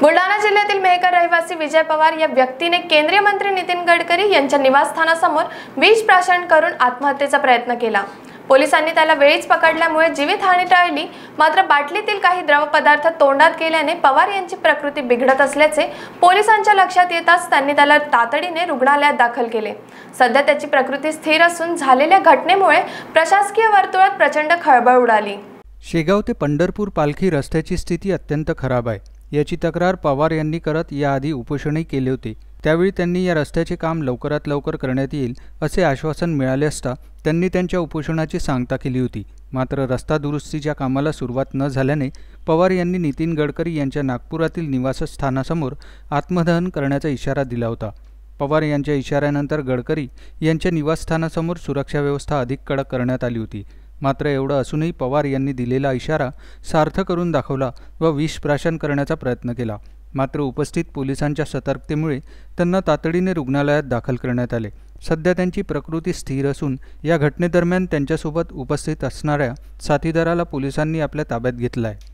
बुलढाणा जिल्ह्यातील मेहकर रहिवासी विजय पवार या व्यक्तीने केंद्रीय मंत्री नितीन गडकरी यांच्या निवासस्थानासमोर विष प्राशन करून आत्महत्येचा प्रयत्न केला पोलिसांनी त्याला वेळीच पकडल्यामुळे जीवितहानी टाळली मात्र बाटलीतील काही द्रवपदार्थ तोंडात गेल्याने पवार यांची प्रकृती बिघडत असल्याचे पोलिसांच्या लक्षात येताच त्यांनी त्याला तातडीने रुग्णालयात दाखल केले सध्या त्याची प्रकृती स्थिर असून झालेल्या घटनेमुळे प्रशासकीय वर्तुळात प्रचंड खळबळ उडाली शेगाव ते पंढरपूर पालखी रस्त्याची स्थिती अत्यंत खराब आहे याची तक्रार पवार यांनी करत याआधी उपोषणही केले होते त्यावेळी त्यांनी या रस्त्याचे काम लवकरात लवकर करण्यात येईल असे आश्वासन मिळाले असता त्यांनी त्यांच्या उपोषणाची सांगता केली होती मात्र रस्ता दुरुस्तीच्या कामाला सुरुवात न झाल्याने पवार यांनी नितीन गडकरी यांच्या नागपुरातील निवासस्थानासमोर आत्मदहन करण्याचा इशारा दिला होता पवार यांच्या इशाऱ्यानंतर गडकरी यांच्या निवासस्थानासमोर सुरक्षा व्यवस्था अधिक कडक करण्यात आली होती मात्र एवढं असूनही पवार यांनी दिलेला इशारा सार्थ करून दाखवला व विषप्राशन करण्याचा प्रयत्न केला मात्र उपस्थित पोलिसांच्या सतर्कतेमुळे त्यांना तातडीने रुग्णालयात दाखल करण्यात आले सध्या त्यांची प्रकृती स्थिर असून या घटनेदरम्यान त्यांच्यासोबत उपस्थित असणाऱ्या साथीदाराला पोलिसांनी आपल्या ताब्यात घेतला आहे